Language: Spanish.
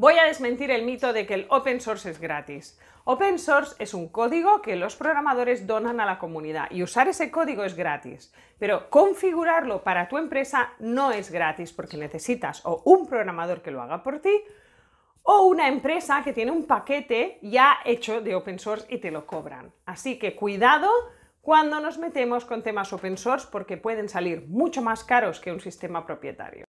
Voy a desmentir el mito de que el open source es gratis. Open source es un código que los programadores donan a la comunidad y usar ese código es gratis, pero configurarlo para tu empresa no es gratis porque necesitas o un programador que lo haga por ti o una empresa que tiene un paquete ya hecho de open source y te lo cobran. Así que cuidado cuando nos metemos con temas open source porque pueden salir mucho más caros que un sistema propietario.